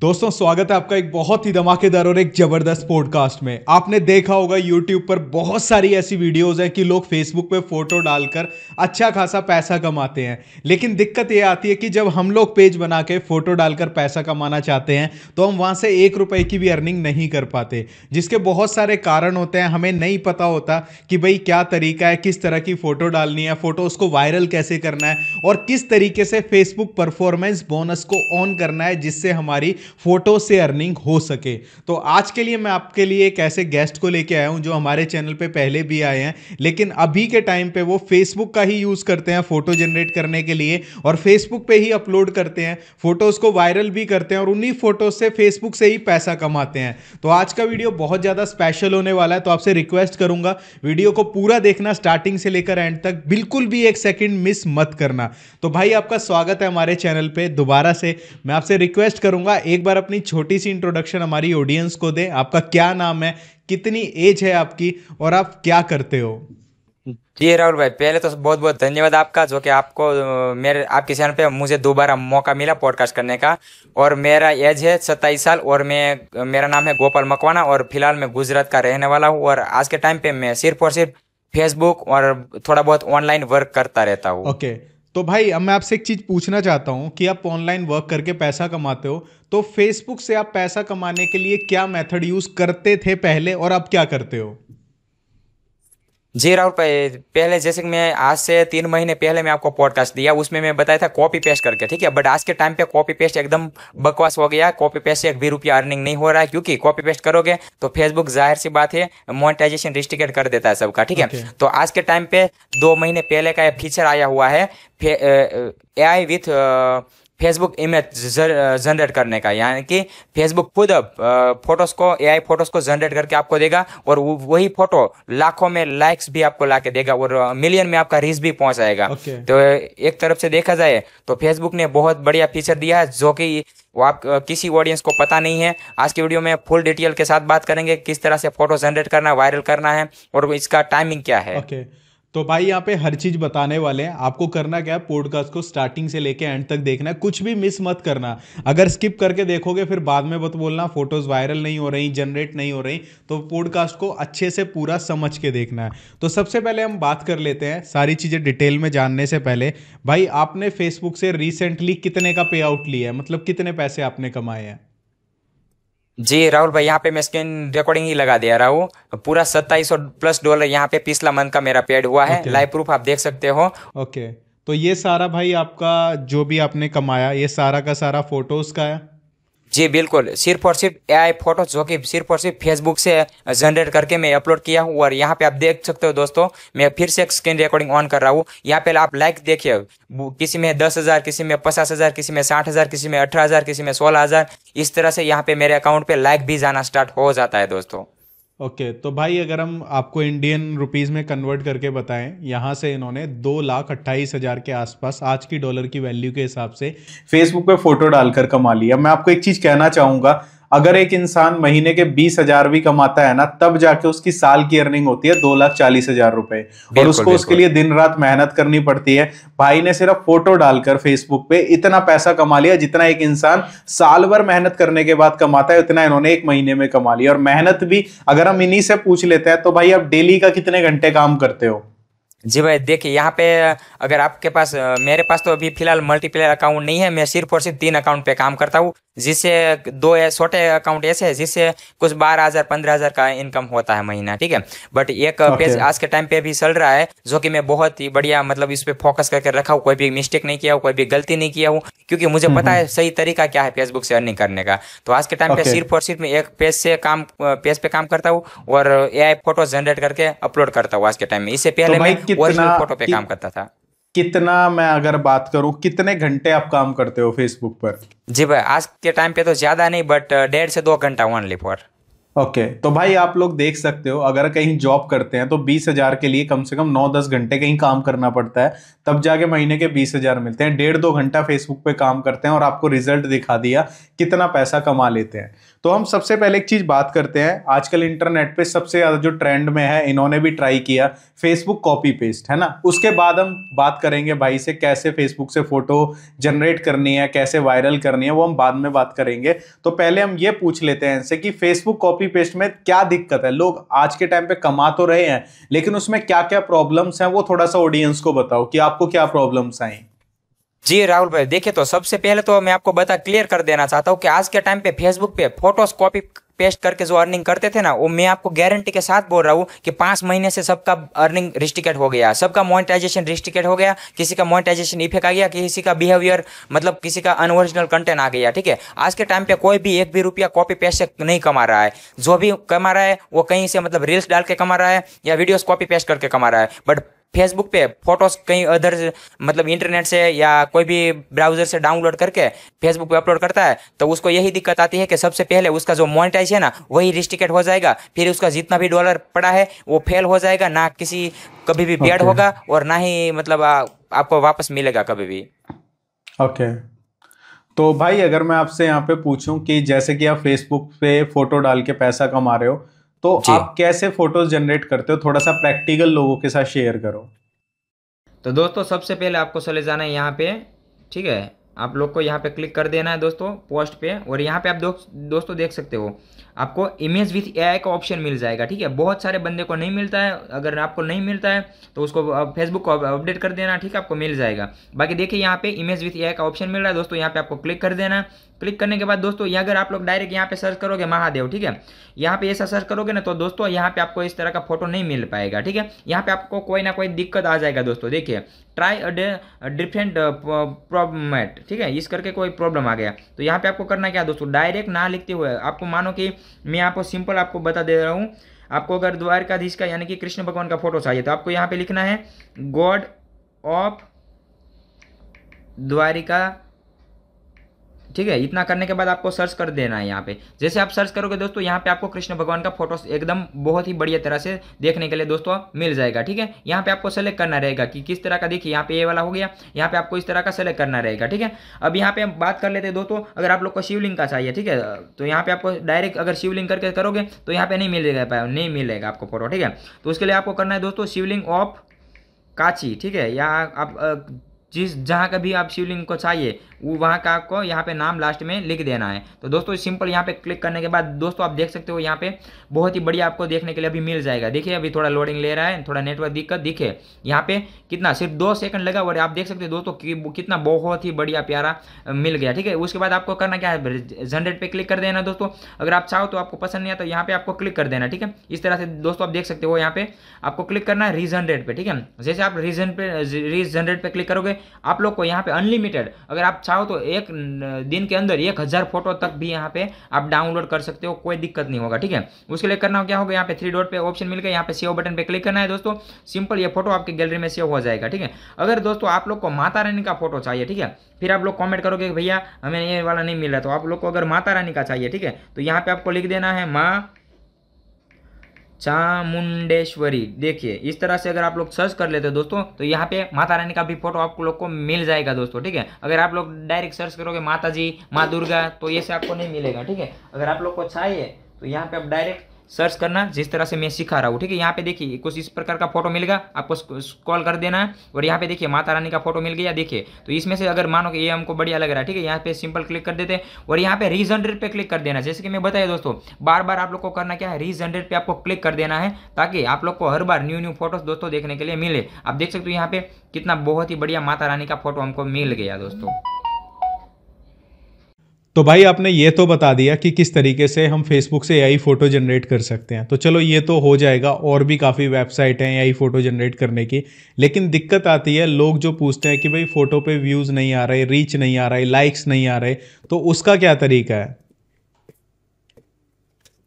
दोस्तों स्वागत है आपका एक बहुत ही धमाकेदार और एक जबरदस्त पॉडकास्ट में आपने देखा होगा यूट्यूब पर बहुत सारी ऐसी वीडियोस हैं कि लोग फेसबुक पे फोटो डालकर अच्छा खासा पैसा कमाते हैं लेकिन दिक्कत ये आती है कि जब हम लोग पेज बना के फोटो डालकर पैसा कमाना चाहते हैं तो हम वहाँ से एक रुपए की भी अर्निंग नहीं कर पाते जिसके बहुत सारे कारण होते हैं हमें नहीं पता होता कि भाई क्या तरीका है किस तरह की फोटो डालनी है फोटो उसको वायरल कैसे करना है और किस तरीके से फेसबुक परफॉर्मेंस बोनस को ऑन करना है जिससे हमारी फोटो से अर्निंग हो सके तो आज के लिए मैं आपके लिए एक ऐसे गेस्ट को लेके आया हूँ जो हमारे चैनल पे पहले भी आए हैं लेकिन अभी के टाइम पे वो फेसबुक का ही यूज़ करते हैं फोटो जनरेट करने के लिए और फेसबुक पे ही अपलोड करते हैं फोटोज़ को वायरल भी करते हैं और उन्हीं फोटोज से फेसबुक से ही पैसा कमाते हैं तो आज का वीडियो बहुत ज़्यादा स्पेशल होने वाला है तो आपसे रिक्वेस्ट करूंगा वीडियो को पूरा देखना स्टार्टिंग से लेकर एंड तक बिल्कुल भी एक सेकेंड मिस मत करना तो भाई आपका स्वागत है हमारे चैनल पर दोबारा से मैं आपसे रिक्वेस्ट करूंगा एक बार अपनी छोटी सी इंट्रोडक्शन हमारी ऑडियंस को दे आपका क्या नाम है कितनी एज है आपकी और आप क्या करते हो जी राहुल भाई पहले तो बहुत बहुत धन्यवाद आपका जो कि आपको मेरे आपके चैनल पे मुझे दोबारा मौका मिला पॉडकास्ट करने का और मेरा एज है सत्ताईस साल और मैं मेरा नाम है गोपाल मकवाना और फिलहाल मैं गुजरात का रहने वाला हूँ और आज के टाइम पे मैं सिर्फ और सिर्फ फेसबुक और थोड़ा बहुत ऑनलाइन वर्क करता रहता हूँ ओके okay. तो भाई अब मैं आपसे एक चीज़ पूछना चाहता हूं कि आप ऑनलाइन वर्क करके पैसा कमाते हो तो फेसबुक से आप पैसा कमाने के लिए क्या मेथड यूज़ करते थे पहले और अब क्या करते हो जी राहुल पहले जैसे कि मैं आज से तीन महीने पहले मैं आपको पॉडकास्ट दिया उसमें मैं बताया था कॉपी पेस्ट करके ठीक है बट आज के टाइम पे कॉपी पेस्ट एकदम बकवास हो गया कॉपी पेस्ट से एक भी रुपया अर्निंग नहीं हो रहा है क्योंकि कॉपी पेस्ट करोगे तो फेसबुक जाहिर सी बात है मोनिटाइजेशन रिस्ट्रिकेट कर देता है सबका ठीक है okay. तो आज के टाइम पे दो महीने पहले का फीचर आया हुआ है A I with Facebook image generate करने का यानी कि फेसबुक खुद अब uh, फोटोज को एआई फोटोज को जनरेट करके आपको देगा और वही फोटो लाखों में लाइक्स भी आपको ला देगा और मिलियन uh, में आपका रीच भी पहुंचाएगा okay. तो uh, एक तरफ से देखा जाए तो फेसबुक ने बहुत बढ़िया फीचर दिया है जो कि वो आप किसी ऑडियंस को पता नहीं है आज की वीडियो में फुल डिटेल के साथ बात करेंगे किस तरह से फोटो जनरेट करना वायरल करना है और इसका टाइमिंग क्या है okay. तो भाई यहाँ पे हर चीज़ बताने वाले हैं आपको करना क्या है पॉडकास्ट को स्टार्टिंग से लेके एंड तक देखना है कुछ भी मिस मत करना अगर स्किप करके देखोगे फिर बाद में मत बोलना फोटोज़ वायरल नहीं हो रही जनरेट नहीं हो रही तो पॉडकास्ट को अच्छे से पूरा समझ के देखना है तो सबसे पहले हम बात कर लेते हैं सारी चीज़ें डिटेल में जानने से पहले भाई आपने फेसबुक से रिसेंटली कितने का पे आउट लिया है मतलब कितने पैसे आपने कमाए हैं जी राहुल भाई यहाँ पे मैं स्क्रीन रिकॉर्डिंग ही लगा दिया रहा हूँ पूरा सत्ताईस प्लस डॉलर यहाँ पे पिछला मंथ का मेरा पेड हुआ है लाइव प्रूफ आप देख सकते हो ओके तो ये सारा भाई आपका जो भी आपने कमाया ये सारा का सारा फोटोज का है जी बिल्कुल सिर्फ और सिर्फ एआई फोटो जो कि सिर्फ और सिर्फ फेसबुक से जनरेट करके मैं अपलोड किया हूँ और यहाँ पे आप देख सकते हो दोस्तों मैं फिर से स्क्रीन रिकॉर्डिंग ऑन कर रहा हूँ यहाँ पे आप लाइक देखिए किसी में दस हज़ार किसी में पचास हज़ार किसी में साठ हज़ार किसी में अठारह हज़ार किसी में सोलह हज़ार इस तरह से यहाँ पे मेरे अकाउंट पे लाइक भी जाना स्टार्ट हो जाता है दोस्तों ओके तो भाई अगर हम आपको इंडियन रुपीस में कन्वर्ट करके बताएं यहाँ से इन्होंने दो लाख अट्ठाईस हज़ार के आसपास आज की डॉलर की वैल्यू के हिसाब से फेसबुक पे फोटो डालकर कमा लिया मैं आपको एक चीज़ कहना चाहूंगा अगर एक इंसान महीने के बीस हजार भी कमाता है ना तब जाके उसकी साल की अर्निंग होती है दो लाख चालीस हजार रुपए और उसको उसके लिए दिन रात मेहनत करनी पड़ती है भाई ने सिर्फ फोटो डालकर फेसबुक पे इतना पैसा कमा लिया जितना एक इंसान साल भर मेहनत करने के बाद कमाता है उतना इन्होंने एक महीने में कमा लिया और मेहनत भी अगर हम इन्हीं से पूछ लेते हैं तो भाई आप डेली का कितने घंटे काम करते हो जी भाई देखिए यहाँ पे अगर आपके पास मेरे पास तो अभी फिलहाल मल्टीप्लेयर अकाउंट नहीं है मैं सिर्फ और सिर्फ तीन अकाउंट पे काम करता हूँ जिससे दो छोटे अकाउंट ऐसे है जिससे कुछ बारह हजार पंद्रह हजार का इनकम होता है महीना ठीक है बट एक पेज आज के टाइम पे भी चल रहा है जो कि मैं बहुत ही बढ़िया मतलब इस पे फोकस करके रखा हूँ कोई भी मिस्टेक नहीं किया हूँ कोई भी गलती नहीं किया हूँ क्योंकि मुझे पता है सही तरीका क्या है फेसबुक से अर्निंग करने का तो आज के टाइम पे सिर्फ और सिर्फ मैं एक पेज से काम पेज पे काम करता हूँ और ए फोटो जनरेट करके अपलोड करता हूँ आज के टाइम में इससे तो पहले मैं ओरिजिनल फोटो पे काम करता था कितना मैं अगर बात करूं कितने घंटे आप काम करते हो फेसबुक पर जी भाई आज के टाइम पे तो ज़्यादा नहीं बट डेढ़ से दो घंटा ओनली फॉर ओके okay, तो भाई आप लोग देख सकते हो अगर कहीं जॉब करते हैं तो बीस हजार के लिए कम से कम नौ दस घंटे कहीं काम करना पड़ता है तब जाके महीने के बीस हजार मिलते हैं डेढ़ दो घंटा फेसबुक पे काम करते हैं और आपको रिजल्ट दिखा दिया कितना पैसा कमा लेते हैं तो हम सबसे पहले एक चीज़ बात करते हैं आजकल इंटरनेट पर सबसे ज़्यादा जो ट्रेंड में है इन्होंने भी ट्राई किया फेसबुक कॉपी पेस्ट है ना उसके बाद हम बात करेंगे भाई से कैसे फेसबुक से फ़ोटो जनरेट करनी है कैसे वायरल करनी है वो हम बाद में बात करेंगे तो पहले हम ये पूछ लेते हैं इनसे कि फेसबुक कॉपी कॉपी पेस्ट में क्या दिक्कत है लोग आज के टाइम पे कमा तो रहे हैं लेकिन उसमें क्या क्या प्रॉब्लम्स हैं वो थोड़ा सा ऑडियंस को बताओ कि आपको क्या प्रॉब्लम्स आई जी राहुल भाई देखिए तो सबसे पहले तो मैं आपको बता क्लियर कर देना चाहता हूँ कि आज के टाइम पे फेसबुक पे फोटोज कॉपी पेस्ट करके जो अर्निंग करते थे ना वो मैं आपको गारंटी के साथ बोल रहा हूँ कि पाँच महीने से सबका अर्निंग रिस्ट्रिकेट हो गया सबका मोनिटाइजेशन रिस्ट्रिकेट हो गया किसी का मोनिटाइजेशन इफेक्ट आ गया किसी का बिहेवियर मतलब किसी का अनओरिजिनल कंटेंट आ गया ठीक है आज के टाइम पे कोई भी एक भी रुपया कॉपी पेस्ट से नहीं कमा रहा है जो भी कमा रहा है वो कहीं से मतलब रील्स डाल के कमा रहा है या वीडियोज कॉपी पेस्ट करके कमा रहा है बट फेसबुक पे फोटोज कहीं अदर मतलब इंटरनेट से या कोई भी ब्राउजर से डाउनलोड करके फेसबुक पे अपलोड करता है तो उसको यही दिक्कत आती है कि सबसे पहले उसका जो मोनिटाइज है ना वही रिस्ट्रिकेट हो जाएगा फिर उसका जितना भी डॉलर पड़ा है वो फेल हो जाएगा ना किसी कभी भी बेड okay. होगा और ना ही मतलब आ, आपको वापस मिलेगा कभी भी ओके okay. तो भाई अगर मैं आपसे यहाँ पे पूछूं कि जैसे कि आप फेसबुक पे फोटो डाल के पैसा कमा रहे हो तो आप कैसे फोटोज जनरेट करते हो थोड़ा सा प्रैक्टिकल लोगों के साथ शेयर करो तो दोस्तों सबसे पहले आपको चले जाना है यहाँ पे ठीक है आप लोग को यहाँ पे क्लिक कर देना है दोस्तों पोस्ट पे और यहाँ पे आप दो, दोस्तों देख सकते हो आपको इमेज विथ एआई का ऑप्शन मिल जाएगा ठीक है बहुत सारे बंदे को नहीं मिलता है अगर आपको नहीं मिलता है तो उसको फेसबुक को अपडेट कर देना ठीक है आपको मिल जाएगा बाकी देखिए यहाँ पे इमेज विथ एआई का ऑप्शन मिल रहा है दोस्तों यहाँ पे आपको क्लिक कर देना क्लिक करने के बाद दोस्तों यहाँ अगर आप लोग डायरेक्ट यहाँ पे सर्च करोगे महादेव ठीक है यहाँ पे ऐसा सर्च करोगे ना तो दोस्तों यहाँ पे आपको इस तरह का फोटो नहीं मिल पाएगा ठीक है यहाँ पे आपको कोई ना कोई दिक्कत आ जाएगा दोस्तों देखिए ट्राई डिफरेंट प्रॉब्लम ठीक है इस करके कोई प्रॉब्लम आ गया तो यहाँ पे आपको करना क्या दोस्तों डायरेक्ट ना लिखते हुए आपको मानो कि मैं आपको सिंपल आपको बता दे रहा हूँ आपको अगर द्वारकाधीश का यानी कि कृष्ण भगवान का फोटो चाहिए तो आपको यहाँ पे लिखना है गॉड ऑफ द्वारिका ठीक है इतना करने के बाद आपको सर्च कर देना है यहाँ पे जैसे आप सर्च करोगे दोस्तों यहाँ पे आपको कृष्ण भगवान का फोटो एकदम बहुत ही बढ़िया तरह से देखने के लिए दोस्तों मिल जाएगा ठीक है यहाँ पे आपको सेलेक्ट करना रहेगा कि किस तरह का देखिए यहाँ पे ये वाला हो गया यहाँ पे आपको इस तरह का सेलेक्ट करना रहेगा ठीक है अब यहाँ पे हम बात कर लेते हैं दोस्तों अगर आप लोग को शिवलिंग का चाहिए ठीक है तो यहाँ पे आपको डायरेक्ट अगर शिवलिंग करके करोगे तो यहाँ पे नहीं मिलेगा नहीं मिलेगा आपको फोटो ठीक है तो उसके लिए आपको करना है दोस्तों शिवलिंग ऑफ काची ठीक है या आप जिस जहाँ का भी आप शिवलिंग को चाहिए वो वहाँ का आपको यहाँ पे नाम लास्ट में लिख देना है तो दोस्तों सिंपल यहाँ पे क्लिक करने के बाद दोस्तों आप देख सकते हो यहाँ पे बहुत ही बढ़िया आपको देखने के लिए अभी मिल जाएगा देखिए अभी थोड़ा लोडिंग ले रहा है थोड़ा नेटवर्क दिक्कत दिखे यहाँ पे कितना सिर्फ दो सेकंड लगा और आप देख सकते हो दोस्तों कि, कितना बहुत ही बढ़िया प्यारा मिल गया ठीक है उसके बाद आपको करना क्या है जनरेट पर क्लिक कर देना दोस्तों अगर आप चाहो तो आपको पसंद नहीं आता तो यहाँ पे आपको क्लिक कर देना ठीक है इस तरह से दोस्तों आप देख सकते हो यहाँ पे आपको क्लिक करना है रीजनरेट पर ठीक है जैसे आप रीजन पे रीजनरेट पर क्लिक करोगे आप लोग को यहाँ पे अनलिमिटेड अगर आप चाहो तो एक दिन के अंदर एक हज़ार फोटो तक भी यहाँ पे आप डाउनलोड कर सकते हो कोई दिक्कत नहीं होगा ठीक है उसके लिए करना क्या होगा यहाँ पे थ्री डॉट पे ऑप्शन मिल गया यहाँ पे सेव बटन पे क्लिक करना है दोस्तों सिंपल ये फोटो आपकी गैलरी में सेव हो जाएगा ठीक है अगर दोस्तों आप लोग को माता रानी का फोटो चाहिए ठीक है फिर आप लोग कॉमेंट करोगे भैया हमें ये वाला नहीं मिल रहा तो आप लोग को अगर माता रानी का चाहिए ठीक है तो यहाँ पे आपको लिख देना है माँ चामुंडेश्वरी देखिए इस तरह से अगर आप लोग सर्च कर लेते हो दोस्तों तो यहाँ पे माता रानी का भी फोटो आप लोग को मिल जाएगा दोस्तों ठीक है अगर आप लोग डायरेक्ट सर्च करोगे माता जी माँ दुर्गा तो ये से आपको नहीं मिलेगा ठीक है अगर आप लोग को चाहिए तो यहाँ पे आप डायरेक्ट सर्च करना जिस तरह से मैं सिखा रहा हूँ ठीक है यहाँ पे देखिए कुछ इस प्रकार का फोटो मिलेगा आपको स्क्रॉल कर देना है और यहाँ पे देखिए माता रानी का फोटो मिल गया देखिए तो इसमें से अगर मानो कि ये हमको बढ़िया लग रहा है ठीक है यहाँ पे सिंपल क्लिक कर देते हैं और यहाँ पे रीजनरेट पे क्लिक कर देना जैसे कि मैं बताया दोस्तों बार बार आप लोग को करना क्या है रीजनरेट पर आपको क्लिक कर देना है ताकि आप लोग को हर बार न्यू न्यू फोटोज दोस्तों देखने के लिए मिले आप देख सकते हो यहाँ पे कितना बहुत ही बढ़िया माता रानी का फोटो हमको मिल गया दोस्तों तो भाई आपने ये तो बता दिया कि किस तरीके से हम फेसबुक से एआई फोटो जनरेट कर सकते हैं तो चलो ये तो हो जाएगा और भी काफ़ी वेबसाइट हैं एआई फोटो जनरेट करने की लेकिन दिक्कत आती है लोग जो पूछते हैं कि भाई फोटो पे व्यूज़ नहीं आ रहे रीच नहीं आ रहे लाइक्स नहीं आ रहे तो उसका क्या तरीका है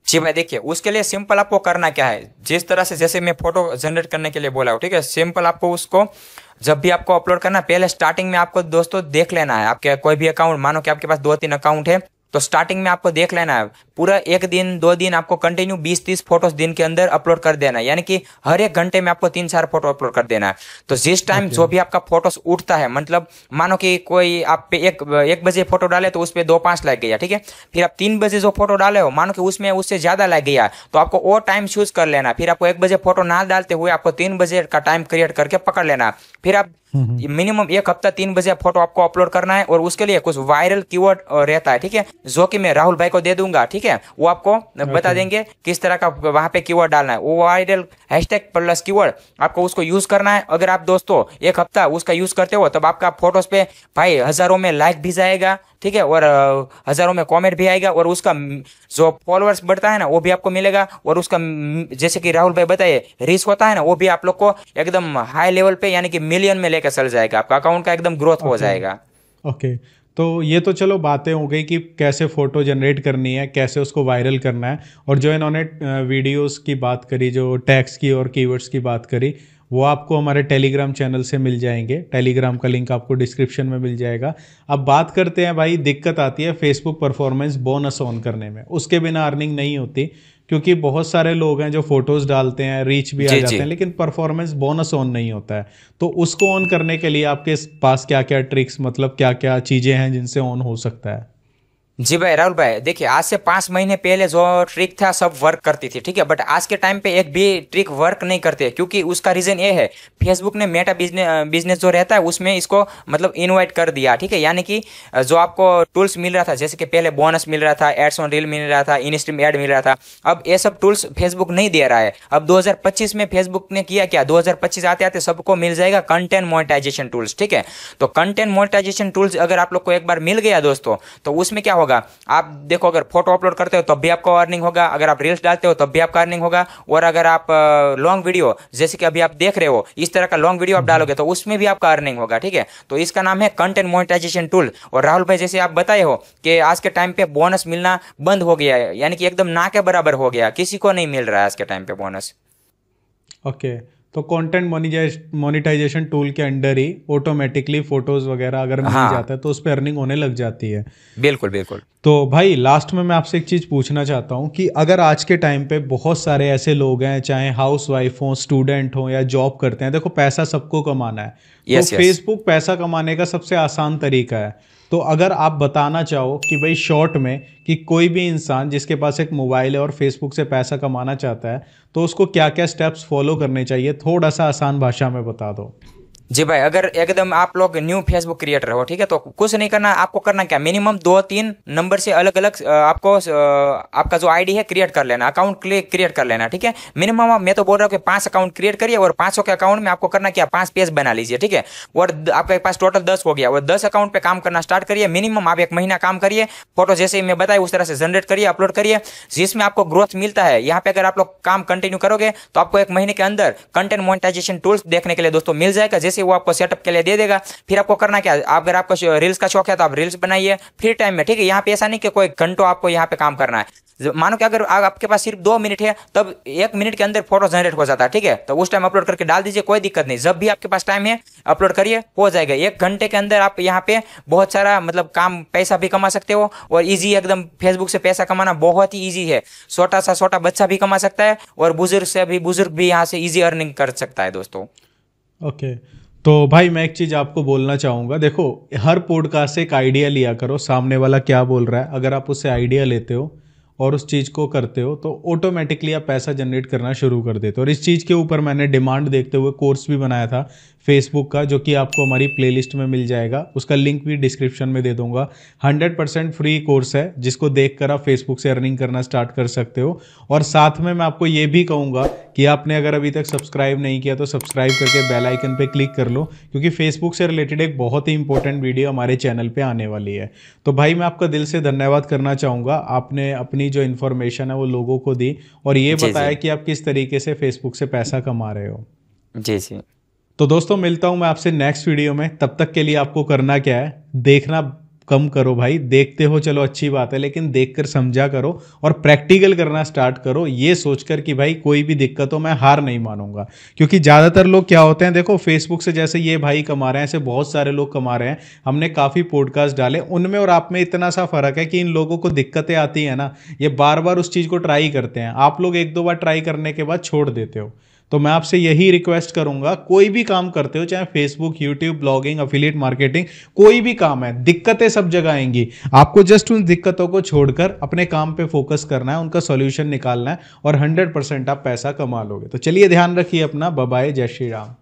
जी भाई देखिए उसके लिए सिंपल आपको करना क्या है जिस तरह से जैसे मैं फोटो जनरेट करने के लिए बोला हूँ ठीक है सिंपल आपको उसको जब भी आपको अपलोड करना पहले स्टार्टिंग में आपको दोस्तों देख लेना है आपके कोई भी अकाउंट मानो कि आपके पास दो तीन अकाउंट है तो स्टार्टिंग में आपको देख लेना है पूरा एक दिन दो दिन आपको कंटिन्यू बीस तीस फोटोज दिन के अंदर अपलोड कर देना है यानी कि हर एक घंटे में आपको तीन चार फोटो अपलोड कर देना है तो जिस टाइम जो भी आपका फोटोज उठता है मतलब मानो कि कोई आप पे एक एक बजे फोटो डाले तो उस पर दो पाँच लाइक गया ठीक है फिर आप तीन बजे जो फोटो डाले हो मानो कि उसमें उससे ज़्यादा लाइक गया तो आपको वो टाइम चूज कर लेना फिर आपको एक बजे फोटो ना डालते हुए आपको तीन बजे का टाइम क्रिएट करके पकड़ लेना फिर आप मिनिमम एक हफ्ता तीन बजे फोटो आपको अपलोड करना है और उसके लिए कुछ वायरल कीवर्ड रहता है ठीक है जो कि मैं राहुल भाई को दे दूंगा ठीक है वो आपको बता देंगे किस तरह का वहां पे कीवर्ड डालना है वो वायरल हैशटैग प्लस कीवर्ड आपको उसको यूज करना है अगर आप दोस्तों एक हफ्ता उसका यूज करते हो तब आपका फोटोज पे भाई हजारों में लाइक भी जाएगा ठीक है और हज़ारों में कॉमेंट भी आएगा और उसका जो फॉलोअर्स बढ़ता है ना वो भी आपको मिलेगा और उसका जैसे कि राहुल भाई बताइए रिस्क होता है ना वो भी आप लोग को एकदम हाई लेवल पे यानी कि मिलियन में लेकर चल जाएगा आपका अकाउंट का एकदम ग्रोथ हो जाएगा ओके तो ये तो चलो बातें हो गई कि कैसे फ़ोटो जनरेट करनी है कैसे उसको वायरल करना है और जो इन्होंने वीडियोस की बात करी जो टैक्स की और कीवर्ड्स की बात करी वो आपको हमारे टेलीग्राम चैनल से मिल जाएंगे टेलीग्राम का लिंक आपको डिस्क्रिप्शन में मिल जाएगा अब बात करते हैं भाई दिक्कत आती है फेसबुक परफॉर्मेंस बोनस ऑन करने में उसके बिना अर्निंग नहीं होती क्योंकि बहुत सारे लोग हैं जो फोटोज डालते हैं रीच भी आ जाते हैं लेकिन परफॉर्मेंस बोनस ऑन नहीं होता है तो उसको ऑन करने के लिए आपके पास क्या क्या ट्रिक्स मतलब क्या क्या चीज़ें हैं जिनसे ऑन हो सकता है जी भाई राहुल भाई देखिए आज से पाँच महीने पहले जो ट्रिक था सब वर्क करती थी ठीक है बट आज के टाइम पे एक भी ट्रिक वर्क नहीं करते क्योंकि उसका रीज़न ये है फेसबुक ने मेटा बिजने, बिजनेस जो रहता है उसमें इसको मतलब इनवाइट कर दिया ठीक है यानी कि जो आपको टूल्स मिल रहा था जैसे कि पहले बोनस मिल रहा था एड्स ऑन रील मिल रहा था इन स्ट्रीम एड मिल रहा था अब ये सब टूल्स फेसबुक नहीं दे रहा है अब दो में फेसबुक ने किया क्या दो आते आते सबको मिल जाएगा कंटेंट मोनिटाइजेशन टूल्स ठीक है तो कंटेंट मोनिटाइजेशन टूल्स अगर आप लोग को एक बार मिल गया दोस्तों तो उसमें क्या होगा होगा आप देखो अगर फोटो अपलोड करते हो तब तो भी आपको अर्निंग होगा अगर आप रील्स डालते हो तब तो भी आपका अर्निंग होगा और अगर आप लॉन्ग वीडियो जैसे कि अभी आप देख रहे हो इस तरह का लॉन्ग वीडियो आप डालोगे तो उसमें भी आपका अर्निंग होगा ठीक है तो इसका नाम है कंटेंट मोनिटाइजेशन टूल और राहुल भाई जैसे आप बताए हो कि आज के टाइम पे बोनस मिलना बंद हो गया है यानी कि एकदम ना के बराबर हो गया किसी को नहीं मिल रहा है आज के टाइम पे बोनस ओके okay. तो कंटेंट मोनिटाइजेशन टूल के अंडर ही ऑटोमेटिकली फोटोज वगैरह अगर मिल हाँ, जाता है तो उस पर अर्निंग होने लग जाती है बिल्कुल बिल्कुल तो भाई लास्ट में मैं आपसे एक चीज़ पूछना चाहता हूँ कि अगर आज के टाइम पे बहुत सारे ऐसे लोग हैं चाहे हाउस वाइफ हों स्टूडेंट हों या जॉब करते हैं देखो पैसा सबको कमाना है yes, तो yes. फेसबुक पैसा कमाने का सबसे आसान तरीका है तो अगर आप बताना चाहो कि भाई शॉर्ट में कि कोई भी इंसान जिसके पास एक मोबाइल है और फेसबुक से पैसा कमाना चाहता है तो उसको क्या क्या स्टेप्स फॉलो करने चाहिए थोड़ा सा आसान भाषा में बता दो जी भाई अगर एकदम आप लोग न्यू फेसबुक क्रिएटर हो ठीक है तो कुछ नहीं करना आपको करना क्या मिनिमम दो तीन नंबर से अलग अलग आपको आपका जो आईडी है क्रिएट कर लेना अकाउंट क्रिएट कर लेना ठीक है मिनिमम मैं तो बोल रहा हूँ कि पांच अकाउंट क्रिएट करिए और पांचों के अकाउंट में आपको करना क्या पांच पेज बना लीजिए ठीक है और आपके पास टोटल दस हो गया और दस अकाउंट पर काम करना स्टार्ट करिए मिनिमम आप एक महीना काम करिए फोटो जैसे मैं बताया उस तरह से जनरेट करिए अपलोड करिए जिसमें आपको ग्रोथ मिलता है यहाँ पे अगर आप लोग काम कंटिन्यू करोगे तो आपको एक महीने के अंदर कंटेंट मोनिटाइजेशन टूल्स देखने के लिए दोस्तों मिल जाएगा जैसे से वो आपको सेटअप के लिए दे देगा फिर आपको करना क्या आप अगर आपको रील्स का शौक है तो आप रील्स बनाइए फ्री टाइम में ठीक है यहाँ पे ऐसा नहीं कि कोई घंटों आपको यहाँ पे काम करना है मानो कि अगर आपके पास सिर्फ दो मिनट है तब एक मिनट के अंदर फोटो जनरेट हो जाता है ठीक है तो उस टाइम अपलोड करके डाल दीजिए कोई दिक्कत नहीं जब भी आपके पास टाइम है अपलोड करिए हो जाएगा एक घंटे के अंदर आप यहाँ पे बहुत सारा मतलब काम पैसा भी कमा सकते हो और इजी एकदम फेसबुक से पैसा कमाना बहुत ही ईजी है छोटा सा छोटा बच्चा भी कमा सकता है और बुजुर्ग से भी बुजुर्ग भी यहाँ से ईजी अर्निंग कर सकता है दोस्तों ओके okay. तो भाई मैं एक चीज़ आपको बोलना चाहूँगा देखो हर पॉडकास्ट से एक आइडिया लिया करो सामने वाला क्या बोल रहा है अगर आप उससे आइडिया लेते हो और उस चीज़ को करते हो तो ऑटोमेटिकली आप पैसा जनरेट करना शुरू कर देते हो और इस चीज़ के ऊपर मैंने डिमांड देखते हुए कोर्स भी बनाया था फेसबुक का जो कि आपको हमारी प्लेलिस्ट में मिल जाएगा उसका लिंक भी डिस्क्रिप्शन में दे दूंगा 100 परसेंट फ्री कोर्स है जिसको देख कर आप फेसबुक से अर्निंग करना स्टार्ट कर सकते हो और साथ में मैं आपको ये भी कहूँगा कि आपने अगर अभी तक सब्सक्राइब नहीं किया तो सब्सक्राइब करके बेल आइकन पे क्लिक कर लो क्योंकि फेसबुक से रिलेटेड एक बहुत ही इंपॉर्टेंट वीडियो हमारे चैनल पे आने वाली है तो भाई मैं आपका दिल से धन्यवाद करना चाहूँगा आपने अपनी जो इन्फॉर्मेशन है वो लोगों को दी और ये बताया कि आप किस तरीके से फेसबुक से पैसा कमा रहे हो जी जी तो दोस्तों मिलता हूँ मैं आपसे नेक्स्ट वीडियो में तब तक के लिए आपको करना क्या है देखना कम करो भाई देखते हो चलो अच्छी बात है लेकिन देख कर समझा करो और प्रैक्टिकल करना स्टार्ट करो ये सोचकर कि भाई कोई भी दिक्कत हो मैं हार नहीं मानूंगा क्योंकि ज़्यादातर लोग क्या होते हैं देखो फेसबुक से जैसे ये भाई कमा रहे हैं ऐसे बहुत सारे लोग कमा रहे हैं हमने काफ़ी पॉडकास्ट डाले उनमें और आप में इतना सा फ़र्क है कि इन लोगों को दिक्कतें आती हैं ना ये बार बार उस चीज़ को ट्राई करते हैं आप लोग एक दो बार ट्राई करने के बाद छोड़ देते हो तो मैं आपसे यही रिक्वेस्ट करूंगा कोई भी काम करते हो चाहे Facebook YouTube blogging affiliate marketing कोई भी काम है दिक्कतें सब जगह आएंगी आपको जस्ट उन दिक्कतों को छोड़कर अपने काम पे फोकस करना है उनका सोल्यूशन निकालना है और हंड्रेड आप पैसा कमा लोगे तो चलिए ध्यान रखिए अपना बबाई जय श्री राम